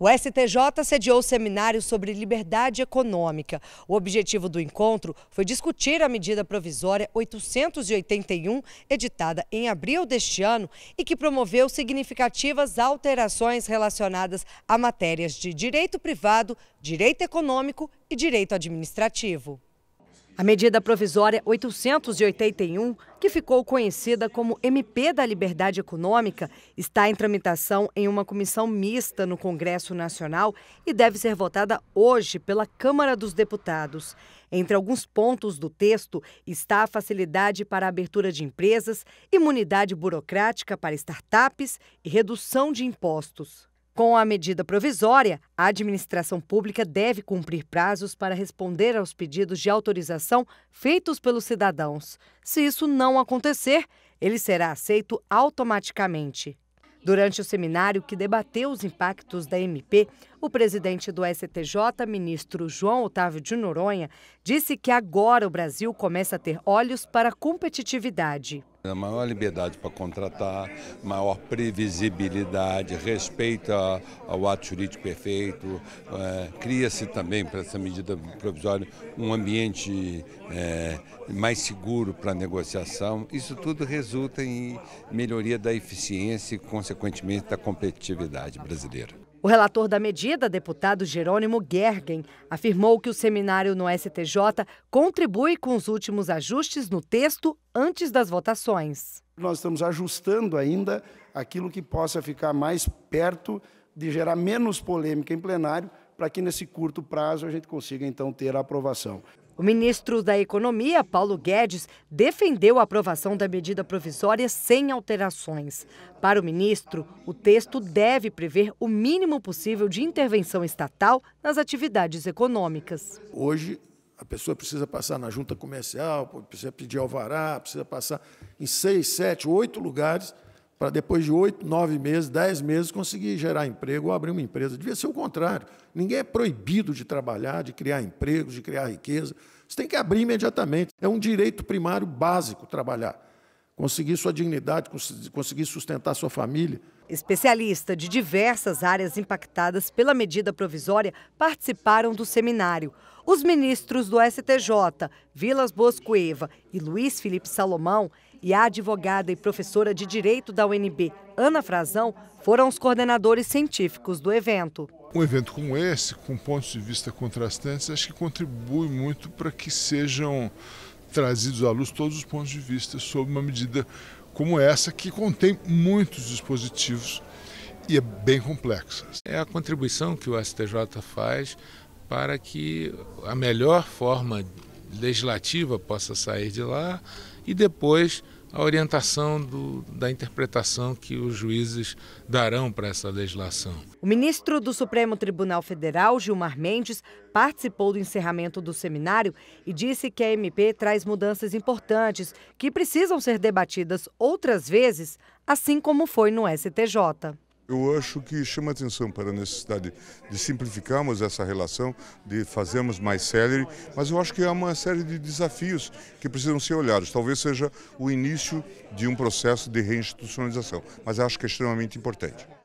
O STJ sediou seminário sobre liberdade econômica. O objetivo do encontro foi discutir a medida provisória 881, editada em abril deste ano e que promoveu significativas alterações relacionadas a matérias de direito privado, direito econômico e direito administrativo. A medida provisória 881, que ficou conhecida como MP da Liberdade Econômica, está em tramitação em uma comissão mista no Congresso Nacional e deve ser votada hoje pela Câmara dos Deputados. Entre alguns pontos do texto está a facilidade para a abertura de empresas, imunidade burocrática para startups e redução de impostos. Com a medida provisória, a administração pública deve cumprir prazos para responder aos pedidos de autorização feitos pelos cidadãos. Se isso não acontecer, ele será aceito automaticamente. Durante o seminário que debateu os impactos da MP, o presidente do STJ, ministro João Otávio de Noronha, disse que agora o Brasil começa a ter olhos para a competitividade maior liberdade para contratar, maior previsibilidade, respeito ao ato jurídico perfeito, é, cria-se também para essa medida provisória um ambiente é, mais seguro para a negociação. Isso tudo resulta em melhoria da eficiência e, consequentemente, da competitividade brasileira. O relator da medida, deputado Jerônimo Gergen, afirmou que o seminário no STJ contribui com os últimos ajustes no texto antes das votações. Nós estamos ajustando ainda aquilo que possa ficar mais perto de gerar menos polêmica em plenário, para que nesse curto prazo a gente consiga então ter a aprovação. O ministro da Economia, Paulo Guedes, defendeu a aprovação da medida provisória sem alterações. Para o ministro, o texto deve prever o mínimo possível de intervenção estatal nas atividades econômicas. Hoje, a pessoa precisa passar na junta comercial, precisa pedir alvará, precisa passar em seis, sete, oito lugares para depois de oito, nove meses, dez meses, conseguir gerar emprego ou abrir uma empresa. Devia ser o contrário. Ninguém é proibido de trabalhar, de criar empregos, de criar riqueza. Você tem que abrir imediatamente. É um direito primário básico trabalhar. Conseguir sua dignidade, conseguir sustentar sua família. Especialista de diversas áreas impactadas pela medida provisória participaram do seminário. Os ministros do STJ, Vilas Bosco Eva e Luiz Felipe Salomão e a advogada e professora de Direito da UNB, Ana Frazão, foram os coordenadores científicos do evento. Um evento como esse, com pontos de vista contrastantes, acho que contribui muito para que sejam trazidos à luz todos os pontos de vista sobre uma medida como essa, que contém muitos dispositivos e é bem complexa. É a contribuição que o STJ faz para que a melhor forma legislativa possa sair de lá e depois a orientação do, da interpretação que os juízes darão para essa legislação. O ministro do Supremo Tribunal Federal, Gilmar Mendes, participou do encerramento do seminário e disse que a MP traz mudanças importantes que precisam ser debatidas outras vezes, assim como foi no STJ eu acho que chama atenção para a necessidade de simplificarmos essa relação, de fazermos mais célere, mas eu acho que há uma série de desafios que precisam ser olhados. Talvez seja o início de um processo de reinstitucionalização, mas acho que é extremamente importante.